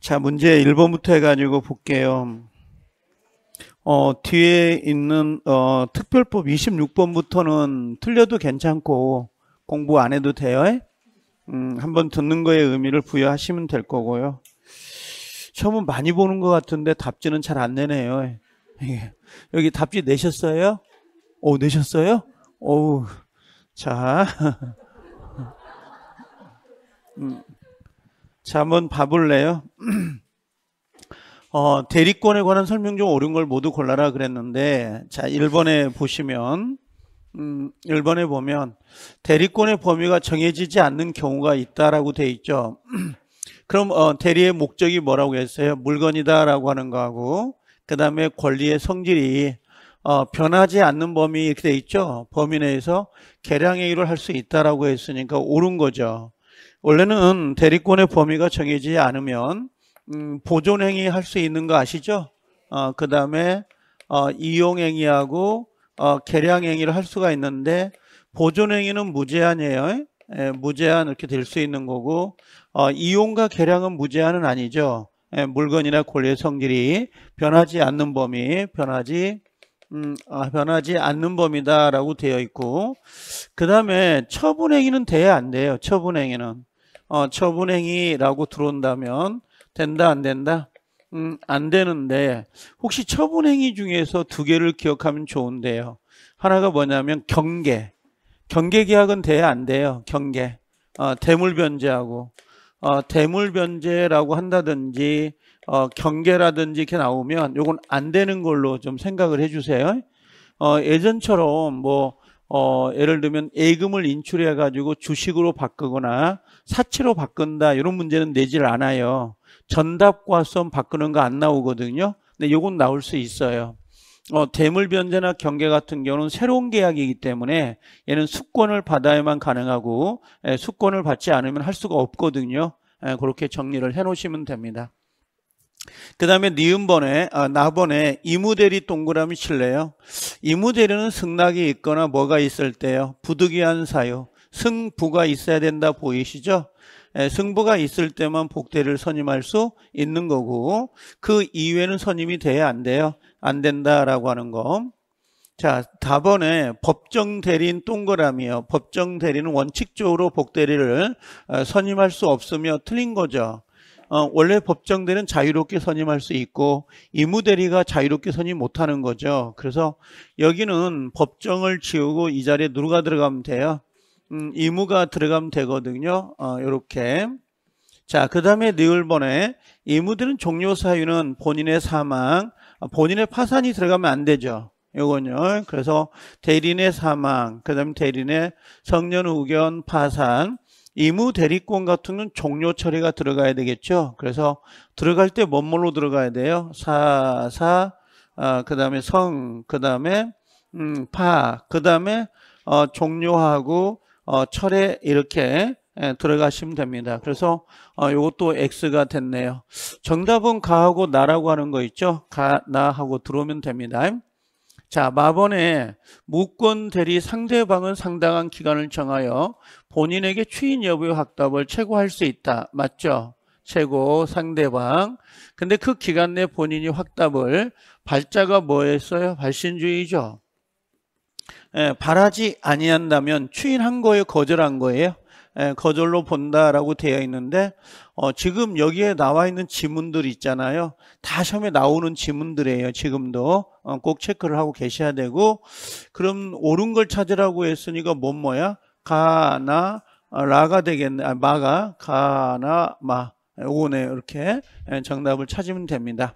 자, 문제 1번부터 해가지고 볼게요. 어, 뒤에 있는 어, 특별법 26번부터는 틀려도 괜찮고 공부 안 해도 돼요. 음, 한번 듣는 거에 의미를 부여하시면 될 거고요. 처음은 많이 보는 것 같은데 답지는 잘 안 내네요. 예. 여기 답지 내셨어요? 오, 내셨어요? 오우. 자. 음. 자, 한번 봐볼래요? 어, 대리권에 관한 설명 중 옳은 걸 모두 골라라 그랬는데 자 1번에 보시면 음, 1번에 보면 대리권의 범위가 정해지지 않는 경우가 있다라고 돼 있죠. 그럼 어, 대리의 목적이 뭐라고 했어요? 물건이다라고 하는 거하고 그 다음에 권리의 성질이 어, 변하지 않는 범위 이렇게 돼 있죠. 범위 내에서 개량행위를 할 수 있다라고 했으니까 옳은 거죠. 원래는 대리권의 범위가 정해지지 않으면 음, 보존행위 할 수 있는 거 아시죠? 어, 그 다음에 어, 이용행위하고 어, 계량행위를 할 수가 있는데 보존행위는 무제한이에요. 에, 예, 무제한 이렇게 될 수 있는 거고 어, 이용과 계량은 무제한은 아니죠. 에, 예, 물건이나 권리의 성질이 변하지 않는 범위, 변하지 음, 아, 변하지 않는 범위다라고 되어 있고 그 다음에 처분행위는 돼야 안 돼요. 처분행위는 어, 처분행위라고 들어온다면 된다 안 된다? 음, 안 되는데 혹시 처분 행위 중에서 두 개를 기억하면 좋은데요. 하나가 뭐냐면 경계. 경계 계약은 돼야 안 돼요. 경계. 어, 대물 변제하고 어, 대물 변제라고 한다든지 어, 경계라든지 이렇게 나오면 요건 안 되는 걸로 좀 생각을 해주세요. 어, 예전처럼 뭐 어, 예를 들면 예금을 인출해 가지고 주식으로 바꾸거나 사채로 바꾼다 이런 문제는 내질 않아요. 전답과선 바꾸는 거 안 나오거든요. 근데 요건 나올 수 있어요. 어, 대물 변제나 경계 같은 경우는 새로운 계약이기 때문에 얘는 수권을 받아야만 가능하고 예, 수권을 받지 않으면 할 수가 없거든요. 예, 그렇게 정리를 해 놓으시면 됩니다. 그 다음에 니은번에 아, 나번에 이무대리 동그라미 칠래요. 이무대리는 승낙이 있거나 뭐가 있을 때요. 부득이한 사유. 승부가 있어야 된다 보이시죠? 승부가 있을 때만 복대를 선임할 수 있는 거고 그 이외는 선임이 돼야 안 돼요. 안 된다라고 하는 거. 자, 다번에 법정 대리인 동그라미요. 법정 대리는 원칙적으로 복대리를 어, 선임할 수 없으며 틀린 거죠. 어, 원래 법정대는 리 자유롭게 선임할 수 있고 이무대리가 자유롭게 선임 못하는 거죠. 그래서 여기는 법정을 지우고 이 자리에 누가 들어가면 돼요? 음, 이무가 들어가면 되거든요. 어, 이렇게. 자, 그 다음에 니을번에 이무들은 종료 사유는 본인의 사망, 어, 본인의 파산이 들어가면 안 되죠. 요건요. 그래서 대리인의 사망, 그 다음에 대리인의 성년 후견 파산, 이무 대리권 같은 건 종료 처리가 들어가야 되겠죠. 그래서 들어갈 때 뭐뭐로 들어가야 돼요? 사, 사, 어, 그 다음에 성, 그 다음에 음, 파, 그 다음에 어, 종료하고 어, 철에 이렇게 예, 들어가시면 됩니다. 그래서 어, 이것도 X가 됐네요. 정답은 가하고 나라고 하는 거 있죠? 가, 나하고 들어오면 됩니다. 자, 마번에 무권 대리 상대방은 상당한 기간을 정하여 본인에게 추인 여부의 확답을 최고할 수 있다. 맞죠? 최고 상대방. 근데 그 기간 내 본인이 확답을 발자가 뭐였어요? 발신주의죠. 예, 바라지 아니한다면 추인한 거예요 거절한 거예요 예, 거절로 본다라고 되어 있는데 어, 지금 여기에 나와 있는 지문들 있잖아요. 다 시험에 나오는 지문들이에요. 지금도 어, 꼭 체크를 하고 계셔야 되고 그럼 옳은 걸 찾으라고 했으니까 뭔 뭐야? 가나 아, 라가 되겠네. 아, 마가 가나 마 예, 오네 이렇게 정답을 찾으면 됩니다.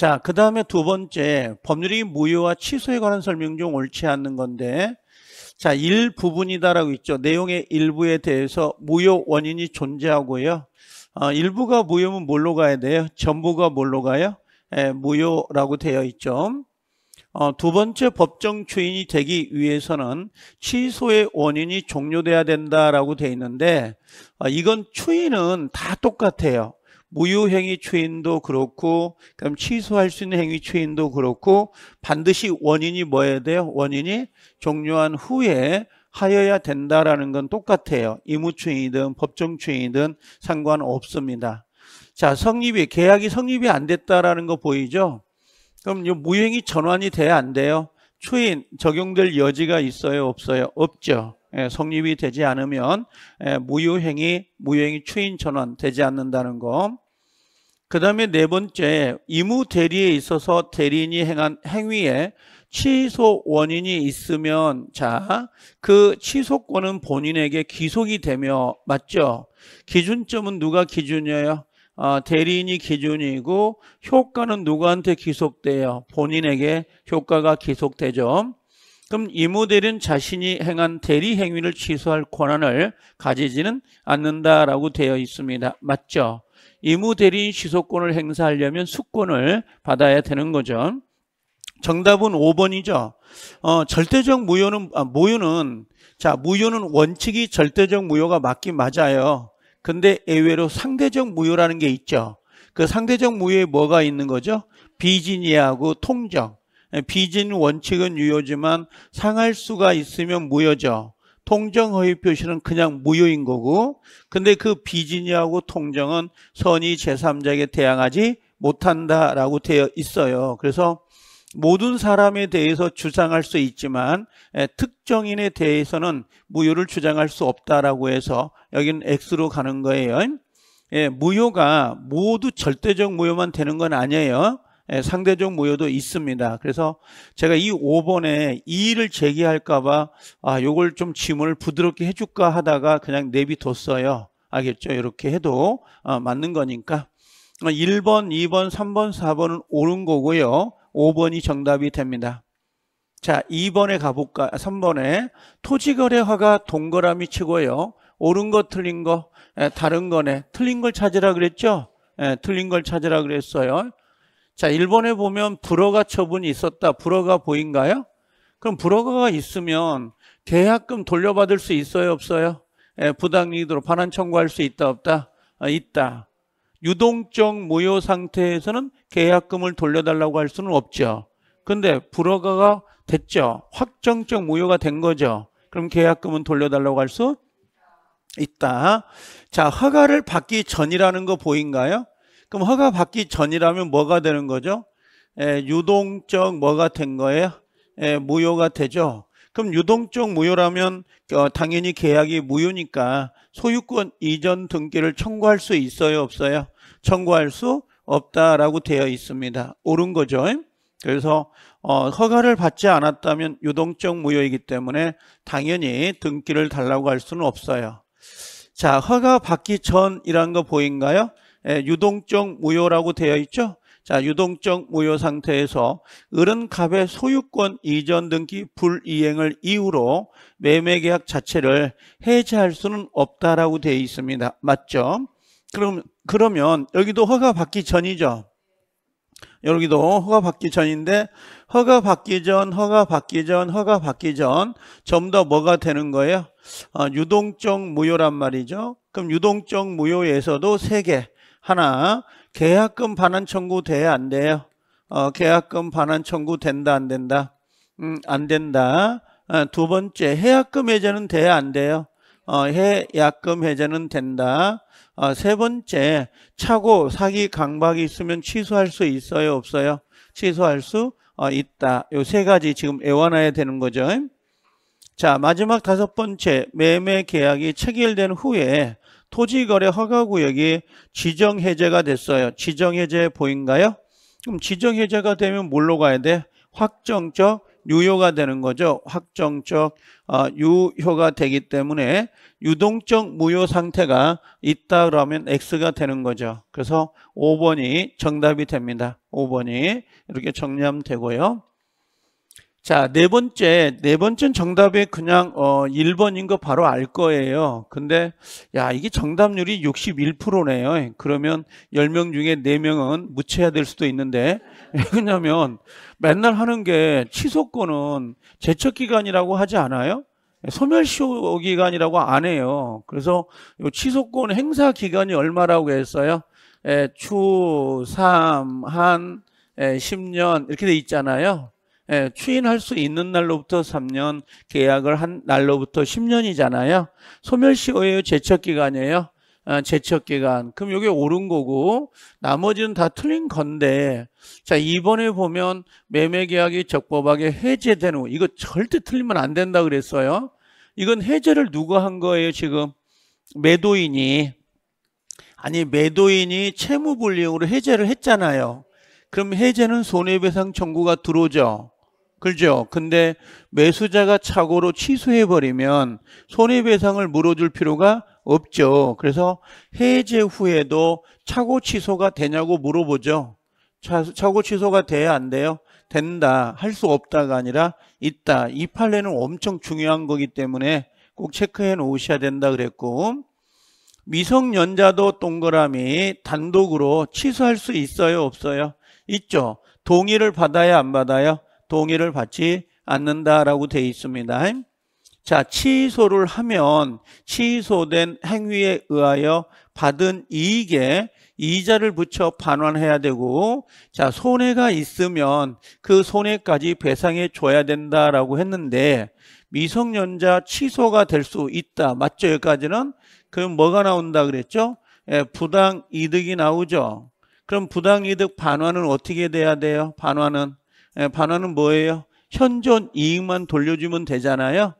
자, 그 다음에 두 번째 법률이 무효와 취소에 관한 설명 중 옳지 않는 건데 자, 일부분이다라고 있죠. 내용의 일부에 대해서 무효 원인이 존재하고요. 어, 일부가 무효면 뭘로 가야 돼요? 전부가 뭘로 가요? 예, 무효라고 되어 있죠. 어, 두 번째 법정 주인이 되기 위해서는 취소의 원인이 종료돼야 된다라고 돼 있는데 어, 이건 추인은 다 똑같아요. 무효행위 추인도 그렇고 그럼 취소할 수 있는 행위 추인도 그렇고 반드시 원인이 뭐여야 돼요? 원인이 종료한 후에 하여야 된다라는 건 똑같아요. 이무추인이든 법정추인이든 상관없습니다. 자, 성립이 계약이 성립이 안 됐다라는 거 보이죠? 그럼 이무효행이 전환이 돼야 안 돼요? 추인 적용될 여지가 있어요, 없어요? 없죠. 예, 성립이 되지 않으면 무효행위, 예, 무효행위 추인 전원 되지 않는다는 거. 그 다음에 네 번째, 이무 대리에 있어서 대리인이 행한 행위에 취소 원인이 있으면 자, 그 취소권은 본인에게 기속이 되며 맞죠? 기준점은 누가 기준이에요? 아, 대리인이 기준이고 효과는 누구한테 기속돼요? 본인에게 효과가 기속되죠. 그럼 이 모델은 자신이 행한 대리 행위를 취소할 권한을 가지지는 않는다라고 되어 있습니다. 맞죠? 이모 대리인 취소권을 행사하려면 수권을 받아야 되는 거죠. 정답은 5번이죠. 어, 절대적 무효는 아, 무효는 자, 무효는 원칙이 절대적 무효가 맞긴 맞아요. 근데 예외로 상대적 무효라는 게 있죠. 그 상대적 무효에 뭐가 있는 거죠? 비진이하고 통정. 비진 원칙은 유효지만 상할 수가 있으면 무효죠. 통정허위 표시는 그냥 무효인 거고 근데 그 비진이하고 통정은 선의 제3자에게 대항하지 못한다라고 되어 있어요. 그래서 모든 사람에 대해서 주장할 수 있지만 특정인에 대해서는 무효를 주장할 수 없다라고 해서 여기는 X로 가는 거예요. 예, 무효가 모두 절대적 무효만 되는 건 아니에요. 예, 상대적 무효도 있습니다. 그래서 제가 이 5번에 이의를 제기할까 봐 아, 요걸 좀짐을 부드럽게 해줄까 하다가 그냥 내비뒀어요. 알겠죠? 이렇게 해도 아, 맞는 거니까 1번, 어, 2번, 3번, 4번은 옳은 거고요. 5번이 정답이 됩니다. 자, 2번에 가볼까? 3번에 토지거래화가 동그라미 치고요. 옳은 거, 틀린 거, 예, 다른 거네. 틀린 걸 찾으라 그랬죠? 에, 예, 틀린 걸 찾으라 그랬어요. 자, 일본에 보면 불허가 처분이 있었다. 불허가 보인가요? 그럼 불허가가 있으면 계약금 돌려받을 수 있어요, 없어요? 예, 부당이익으로 반환 청구할 수 있다, 없다? 아, 있다. 유동적 무효 상태에서는 계약금을 돌려달라고 할 수는 없죠. 근데 불허가가 됐죠. 확정적 무효가 된 거죠. 그럼 계약금은 돌려달라고 할 수 있다. 자, 허가를 받기 전이라는 거 보인가요? 그럼 허가 받기 전이라면 뭐가 되는 거죠? 에, 유동적 뭐가 된 거예요? 에, 무효가 되죠. 그럼 유동적 무효라면 어, 당연히 계약이 무효니까 소유권 이전 등기를 청구할 수 있어요 없어요? 청구할 수 없다라고 되어 있습니다. 옳은 거죠. 그래서 어, 허가를 받지 않았다면 유동적 무효이기 때문에 당연히 등기를 달라고 할 수는 없어요. 자, 허가 받기 전이라는 거 보인가요? 예, 유동적 무효라고 되어 있죠? 자, 유동적 무효 상태에서 을은갑의 소유권 이전 등기 불이행을 이유로 매매 계약 자체를 해제할 수는 없다라고 되어 있습니다. 맞죠? 그럼 그러면 여기도 허가 받기 전이죠. 여기도 허가 받기 전인데 허가 받기 전, 허가 받기 전, 허가 받기 전 좀 더 뭐가 되는 거예요? 아, 유동적 무효란 말이죠. 그럼 유동적 무효에서도 세 개. 하나, 계약금 반환 청구 돼야 안 돼요? 어, 계약금 반환 청구 된다 안 된다? 음, 안 된다. 아, 두 번째, 해약금 해제는 돼야 안 돼요? 어, 해약금 해제는 된다. 어, 세 번째, 차고 사기 강박이 있으면 취소할 수 있어요, 없어요? 취소할 수 어, 있다. 요 세 가지 지금 애원해야 되는 거죠. 자, 마지막 다섯 번째, 매매 계약이 체결된 후에 토지거래 허가구역이 지정해제가 됐어요. 지정해제 보인가요? 그럼 지정해제가 되면 뭘로 가야 돼? 확정적 유효가 되는 거죠. 확정적 어, 유효가 되기 때문에 유동적 무효 상태가 있다 그러면 X가 되는 거죠. 그래서 5번이 정답이 됩니다. 5번이 이렇게 정리하면 되고요. 자, 네 번째. 네 번째는 정답이 그냥 어 1번인 거 바로 알 거예요. 근데 야, 이게 정답률이 61%네요. 그러면 10명 중에 4명은 묻혀야될 수도 있는데. 왜냐면 맨날 하는 게 취소권은 제척 기간이라고 하지 않아요? 소멸시효 기간이라고 안 해요. 그래서 취소권 행사 기간이 얼마라고 했어요? 에, 예, 추, 삼, 한, 에, 예, 10년 이렇게 돼 있잖아요. 예, 추인할 수 있는 날로부터 3년, 계약을 한 날로부터 10년이잖아요. 소멸시효예요, 제척기간이에요. 아, 제척기간. 그럼 이게 옳은 거고 나머지는 다 틀린 건데 자 이번에 보면 매매계약이 적법하게 해제된 후, 이거 절대 틀리면 안 된다 그랬어요. 이건 해제를 누가 한 거예요 지금? 매도인이 아니 매도인이 채무불이용으로 해제를 했잖아요. 그럼 해제는 손해배상 청구가 들어오죠. 그죠? 근데 매수자가 착오로 취소해버리면 손해배상을 물어줄 필요가 없죠. 그래서 해제 후에도 착오 취소가 되냐고 물어보죠. 착오 취소가 돼야 안 돼요? 된다, 할 수 없다가 아니라 있다. 이 판례는 엄청 중요한 거기 때문에 꼭 체크해 놓으셔야 된다 그랬고 미성년자도 동그라미 단독으로 취소할 수 있어요 없어요? 있죠. 동의를 받아야 안 받아요? 동의를 받지 않는다라고 돼 있습니다. 자, 취소를 하면 취소된 행위에 의하여 받은 이익에 이자를 붙여 반환해야 되고 자, 손해가 있으면 그 손해까지 배상해 줘야 된다라고 했는데 미성년자 취소가 될 수 있다. 맞죠? 여기까지는 그럼 뭐가 나온다 그랬죠? 예, 부당 이득이 나오죠. 그럼 부당 이득 반환은 어떻게 돼야 돼요? 반환은 예, 반환은 뭐예요? 현존 이익만 돌려주면 되잖아요.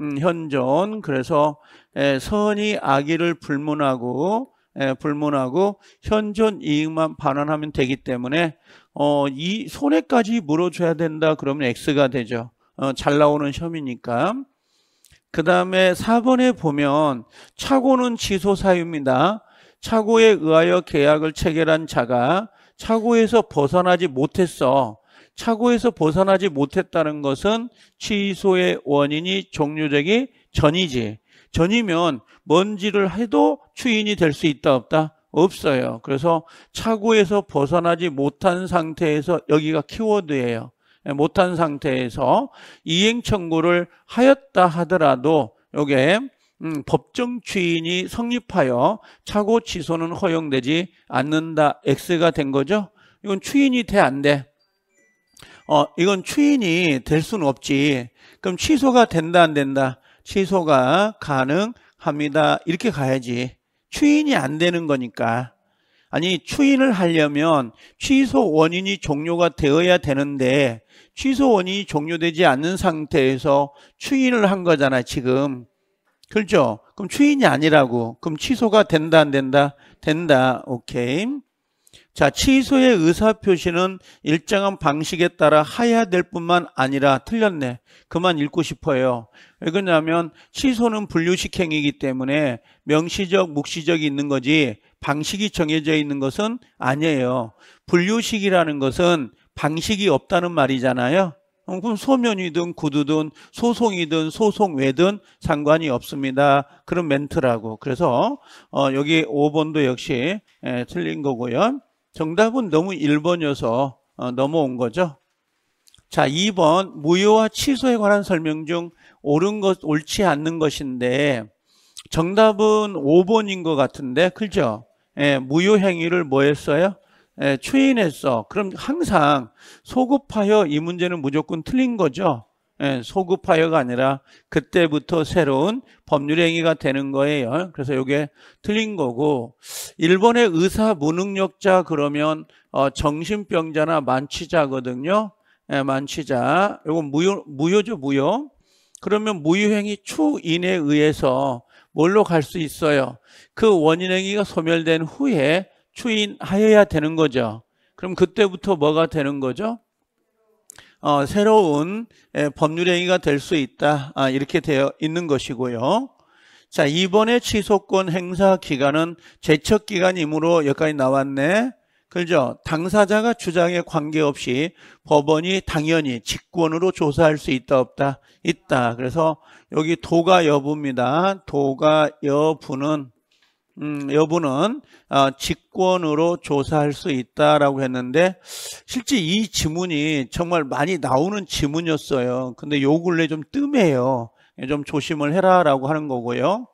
음, 현존 그래서 에, 예, 선이 아기를 불문하고 에, 예, 불문하고 현존 이익만 반환하면 되기 때문에 어, 이 손해까지 물어줘야 된다 그러면 X가 되죠. 어, 잘 나오는 셈이니까. 그 다음에 4번에 보면 차고는 취소 사유입니다. 차고에 의하여 계약을 체결한 자가 차고에서 벗어나지 못했어. 차고에서 벗어나지 못했다는 것은 취소의 원인이 종료되기 전이지. 전이면 뭔지를 해도 추인이 될 수 있다 없다? 없어요. 그래서 차고에서 벗어나지 못한 상태에서 여기가 키워드예요. 못한 상태에서 이행 청구를 하였다 하더라도 요게 음, 법정 취인이 성립하여 차고 취소는 허용되지 않는다 X가 된 거죠. 이건 추인이 돼 안 돼. 어, 이건 추인이 될 수는 없지. 그럼 취소가 된다, 안 된다? 취소가 가능합니다. 이렇게 가야지. 추인이 안 되는 거니까. 아니, 추인을 하려면 취소 원인이 종료가 되어야 되는데, 취소 원인이 종료되지 않는 상태에서 추인을 한 거잖아, 지금. 그렇죠? 그럼 추인이 아니라고. 그럼 취소가 된다, 안 된다? 된다. 오케이. 자, 취소의 의사표시는 일정한 방식에 따라 해야될 뿐만 아니라 틀렸네. 그만 읽고 싶어요. 왜 그러냐면 취소는 분류식 행위이기 때문에 명시적, 묵시적이 있는 거지 방식이 정해져 있는 것은 아니에요. 분류식이라는 것은 방식이 없다는 말이잖아요. 어, 그럼 소면이든 구두든 소송이든 소송외든 상관이 없습니다. 그런 멘트라고. 그래서 어, 여기 5번도 역시 에, 예, 틀린 거고요. 정답은 너무 1번이어서 어, 넘어온 거죠. 자, 2번 무효와 취소에 관한 설명 중 옳은 것, 옳지 않는 것인데 정답은 5번인 것 같은데 그죠? 예, 무효 행위를 뭐 했어요? 예, 추인했어. 그럼 항상 소급하여 이 문제는 무조건 틀린 거죠. 예, 소급하여가 아니라 그때부터 새로운 법률 행위가 되는 거예요. 그래서 이게 틀린 거고 일본의 의사 무능력자 그러면 어, 정신병자나 만취자거든요. 예, 만취자. 이건 무효 무효죠, 무효. 그러면 무효행위 추인에 의해서 뭘로 갈 수 있어요? 그 원인행위가 소멸된 후에 추인하여야 되는 거죠. 그럼 그때부터 뭐가 되는 거죠? 어, 새로운 법률 행위가 될 수 있다 아, 이렇게 되어 있는 것이고요. 자 이번에 취소권 행사 기간은 제척 기간이므로 여기까지 나왔네. 그죠? 당사자가 주장에 관계없이 법원이 당연히 직권으로 조사할 수 있다 없다 있다. 그래서 여기 도가 여부입니다. 도가 여부는 음, 여부는 어, 직권으로 조사할 수 있다라고 했는데 실제 이 지문이 정말 많이 나오는 지문이었어요. 근데 요 근래 좀 뜸해요. 예, 좀 조심을 해라라고 하는 거고요.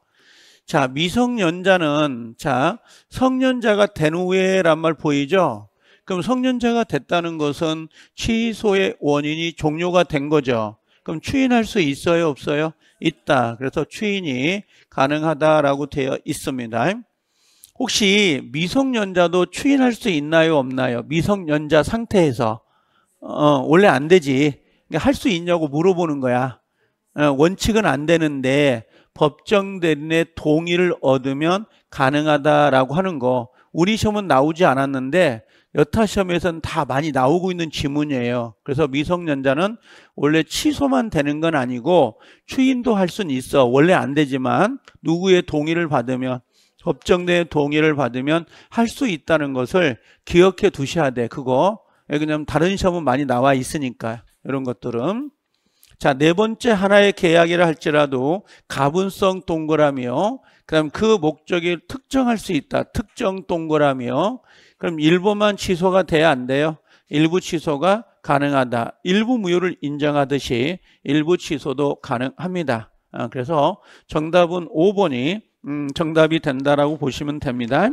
자, 미성년자는 자, 성년자가 된 후에란 말 보이죠? 그럼 성년자가 됐다는 것은 취소의 원인이 종료가 된 거죠. 그럼 추인할 수 있어요, 없어요? 있다. 그래서 추인이 가능하다라고 되어 있습니다. 혹시 미성년자도 추인할 수 있나요? 없나요? 미성년자 상태에서 어, 원래 안 되지. 그러니까 할수 있냐고 물어보는 거야. 어, 원칙은 안 되는데 법정대리인의 동의를 얻으면 가능하다라고 하는 거. 우리 시험은 나오지 않았는데 여타 시험에서는 다 많이 나오고 있는 지문이에요. 그래서 미성년자는 원래 취소만 되는 건 아니고 추인도 할 수는 있어. 원래 안 되지만 누구의 동의를 받으면 법정 내의 동의를 받으면 할 수 있다는 것을 기억해 두셔야 돼. 그거. 예, 왜냐면 다른 시험은 많이 나와 있으니까. 이런 것들은. 자, 네 번째 하나의 계약이라 할지라도 가분성 동그라미요. 그다음 그 목적을 특정할 수 있다. 특정 동그라미요. 그럼 일부만 취소가 돼야 안 돼요? 일부 취소가 가능하다. 일부 무효를 인정하듯이 일부 취소도 가능합니다. 아, 그래서 정답은 5번이 음, 정답이 된다라고 보시면 됩니다.